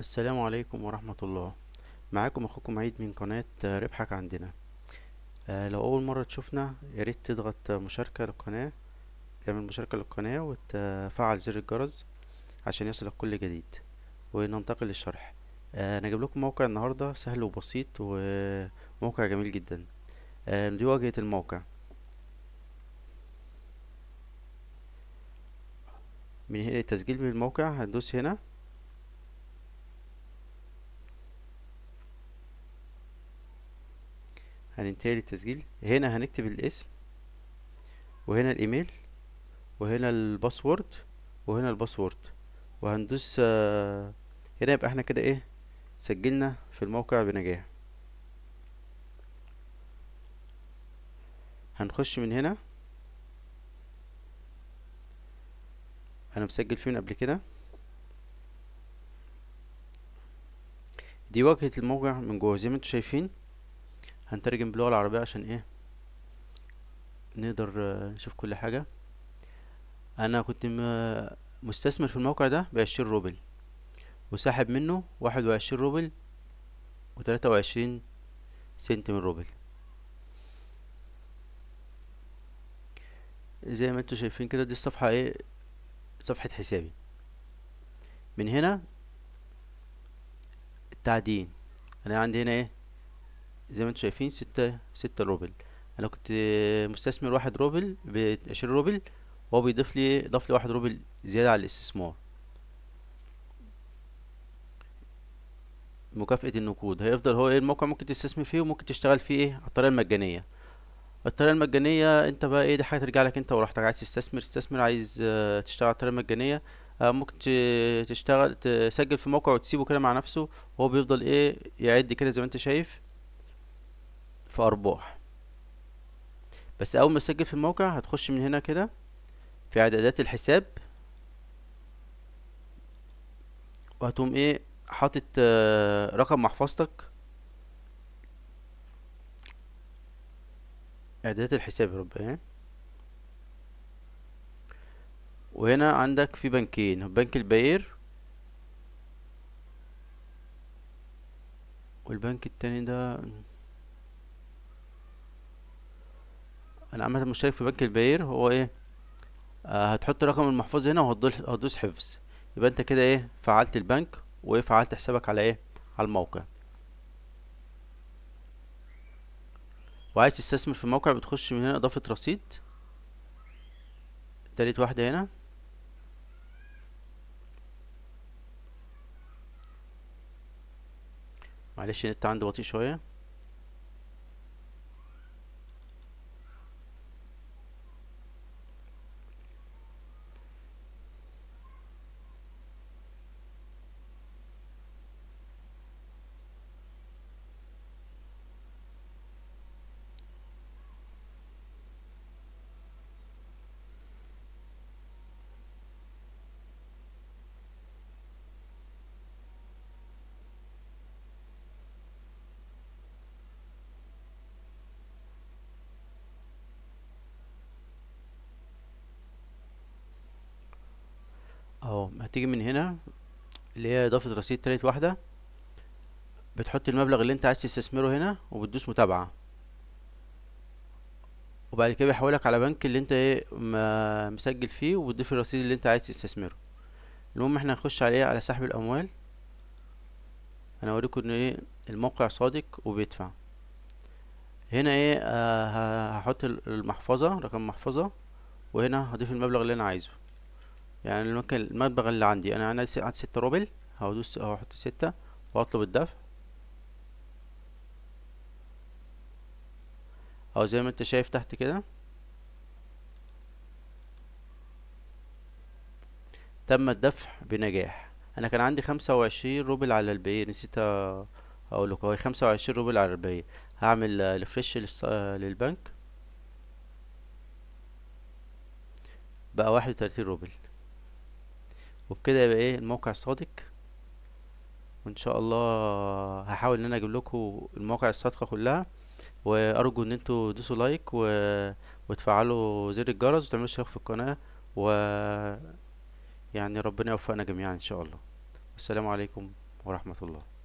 السلام عليكم ورحمة الله معاكم اخوكم عيد من قناة ربحك عندنا آه، لو اول مرة تشوفنا ياريت تضغط مشاركة للقناة تعمل مشاركة للقناة وتفعل زر الجرس عشان يصلك كل جديد وننتقل للشرح آه، انا جايب لكم موقع النهاردة سهل وبسيط وموقع جميل جدا آه، دي واجهة الموقع من هنا التسجيل من الموقع هندوس هنا هننتهي يعني للتسجيل هنا هنكتب الاسم وهنا الايميل وهنا الباسورد وهنا الباسورد وهندوس آه، هنا يبقى احنا كده ايه سجلنا في الموقع بنجاح هنخش من هنا انا مسجل فيه من قبل كده دي واجهة الموقع من جوه زي ما انتوا شايفين هنترجم باللغة العربية عشان ايه نقدر آه، نشوف كل حاجة انا كنت مستثمر في الموقع ده بعشرين روبل وساحب منه واحد وعشرين روبل وتلاتة وعشرين سنت من روبل زي ما انتوا شايفين كده دي الصفحة ايه صفحة حسابي من هنا التعدين انا عندي هنا ايه زي ما انتم شايفين ستة ستة روبل انا كنت مستثمر واحد روبل بعشرين روبل وهو بيضيف لي ضاف لي واحد روبل زيادة على الاستثمار مكافأة النقود هيفضل هو ايه الموقع ممكن تستثمر فيه وممكن تشتغل فيه ايه على الطريقة المجانية الطريقة المجانية انت بقى ايه دي حاجة ترجع لك انت وراحتك عايز تستثمر تستثمر عايز آه، تشتغل على الطريقة المجانية آه، ممكن تشتغل تسجل في موقع وتسيبه كده مع نفسه وهو بيفضل ايه يعد كده زي ما انت شايف في ارباح بس اول ما تسجل في الموقع هتخش من هنا كده في اعدادات الحساب وهتقوم ايه حاطط آه، رقم محفظتك اعدادات الحساب يا رب اهي وهنا عندك في بنكين بنك الباير والبنك التاني ده عامه المشترك في بنك البير هو ايه آه هتحط رقم المحفظه هنا وهتدوس حفظ يبقى انت كده ايه فعلت البنك وفعلت حسابك على ايه على الموقع وعايز تستثمر في الموقع بتخش من هنا اضافة رصيد تالت واحدة هنا معلش النت عندي بطيء شوية هتيجي من هنا اللي هي اضافه رصيد تالت واحده بتحط المبلغ اللي انت عايز تستثمره هنا وبتدوس متابعه وبعد كده بيحولك على بنك اللي انت ايه مسجل فيه وتضيف الرصيد اللي انت عايز تستثمره المهم احنا هنخش عليه على سحب الاموال انا اوريكم ان ايه الموقع صادق وبيدفع هنا ايه آه، هحط المحفظه رقم محفظه وهنا هضيف المبلغ اللي انا عايزه يعني ممكن المبلغ اللي عندي انا عندي ستة روبل هدوس اهو احط ستة واطلب الدفع او زي ما انت شايف تحت كده تم الدفع بنجاح انا كان عندي خمسة وعشرين روبل على البي نسيت اقول لك خمسة وعشرين روبل على البي هعمل ريفريش للبنك بقى واحد وتلاتين روبل وبكده يبقى ايه الموقع صادق وان شاء الله هحاول ان انا اجيب لكم المواقع الصادقه كلها وارجو ان انتوا تدوسوا لايك و... وتفعلوا زر الجرس وتعملوا اشتراك في القناه و يعني ربنا يوفقنا جميعا ان شاء الله السلام عليكم ورحمه الله